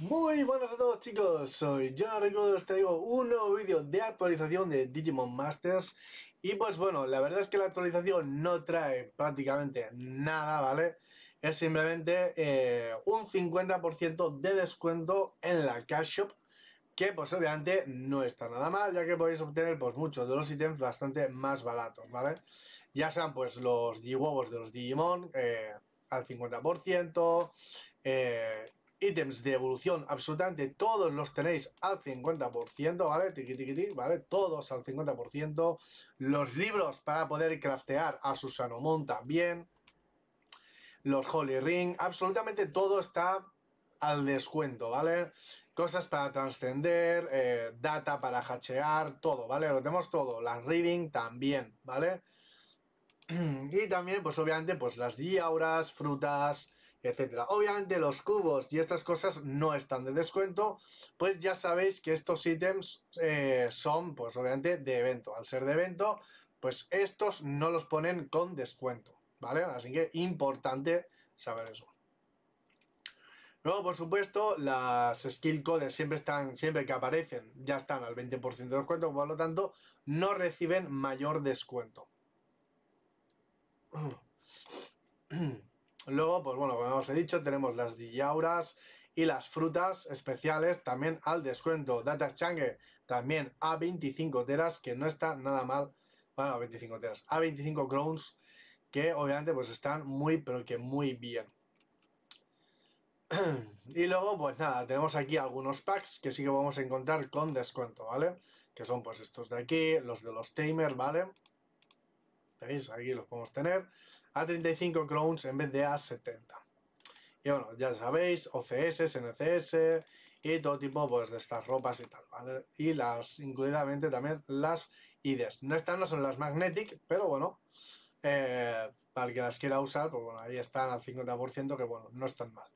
Muy buenas a todos chicos, soy Jonathan y os traigo un nuevo vídeo de actualización de Digimon Masters y pues bueno, la verdad es que la actualización no trae prácticamente nada, ¿vale? Es simplemente eh, un 50% de descuento en la Cash Shop que pues obviamente no está nada mal, ya que podéis obtener pues muchos de los ítems bastante más baratos, ¿vale? Ya sean pues los huevos de los Digimon, eh, al 50%, ítems de evolución, absolutamente todos los tenéis al 50%, ¿vale? Tiki tiki tiki, ¿vale? Todos al 50%. Los libros para poder craftear a Susanomon también. Los Holy Ring, absolutamente todo está al descuento, ¿vale? Cosas para trascender, eh, data para hachear, todo, ¿vale? Lo tenemos todo, las reading también, ¿vale? Y también, pues obviamente, pues las diauras, frutas, etcétera. Obviamente los cubos y estas cosas no están de descuento, pues ya sabéis que estos ítems eh, son, pues obviamente, de evento. Al ser de evento, pues estos no los ponen con descuento, ¿vale? Así que importante saber eso. Luego, por supuesto, las skill codes siempre están, siempre que aparecen, ya están al 20% de descuento, por lo tanto, no reciben mayor descuento. Luego, pues bueno, como os he dicho, tenemos las Diyauras y las frutas especiales también al descuento. Data Change también a 25 teras, que no está nada mal. Bueno, a 25 teras, a 25 crowns, que obviamente pues están muy, pero que muy bien. y luego, pues nada, tenemos aquí algunos packs que sí que vamos a encontrar con descuento, ¿vale? Que son pues estos de aquí, los de los Tamer, ¿vale? ¿Veis? Aquí los podemos tener a 35 crowns en vez de a 70. Y bueno, ya sabéis, OCS, NCS y todo tipo pues, de estas ropas y tal, Y las, incluidamente también las IDs. No están, no son las Magnetic, pero bueno, eh, para el que las quiera usar, pues bueno, ahí están al 50%, que bueno, no están mal.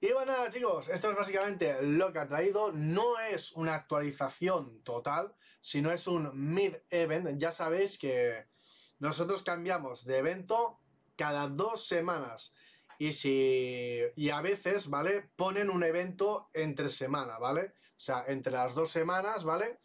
Y bueno, nada chicos, esto es básicamente lo que ha traído, no es una actualización total, sino es un mid-event, ya sabéis que nosotros cambiamos de evento cada dos semanas. Y si. Y a veces, ¿vale? Ponen un evento entre semana, ¿vale? O sea, entre las dos semanas, ¿vale?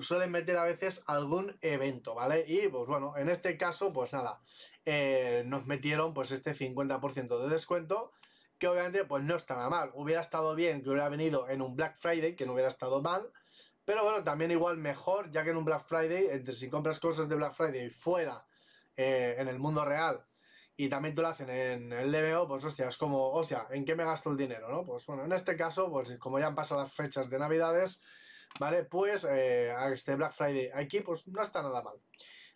Suelen meter a veces algún evento, ¿vale? Y pues bueno, en este caso, pues nada. Eh, nos metieron pues este 50% de descuento. Que obviamente, pues no está nada mal. Hubiera estado bien que hubiera venido en un Black Friday, que no hubiera estado mal. Pero bueno, también igual mejor, ya que en un Black Friday, entre si compras cosas de Black Friday fuera eh, en el mundo real y también tú lo hacen en el DBO, pues hostia, es como, hostia, ¿en qué me gasto el dinero? ¿no? Pues bueno, en este caso, pues como ya han pasado las fechas de navidades, ¿vale? Pues eh, a este Black Friday aquí, pues no está nada mal.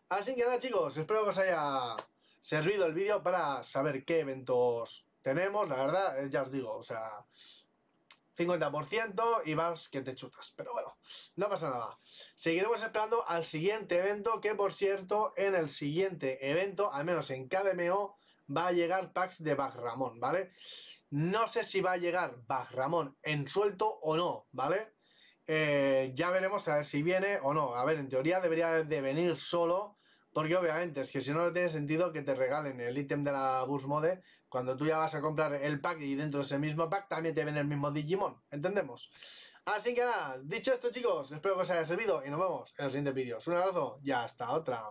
Así que nada chicos, espero que os haya servido el vídeo para saber qué eventos tenemos, la verdad, eh, ya os digo, o sea, 50% y vas que te chutas. Pero bueno, no pasa nada. Seguiremos esperando al siguiente evento, que por cierto, en el siguiente evento, al menos en KDMO, va a llegar packs de Bajramón, ¿vale? No sé si va a llegar Bajramón en suelto o no, ¿vale? Eh, ya veremos a ver si viene o no. A ver, en teoría debería de venir solo porque obviamente, es que si no, lo tiene sentido que te regalen el ítem de la Bus Mode cuando tú ya vas a comprar el pack y dentro de ese mismo pack también te ven el mismo Digimon. ¿Entendemos? Así que nada, dicho esto chicos, espero que os haya servido y nos vemos en los siguientes vídeos. Un abrazo y hasta otra.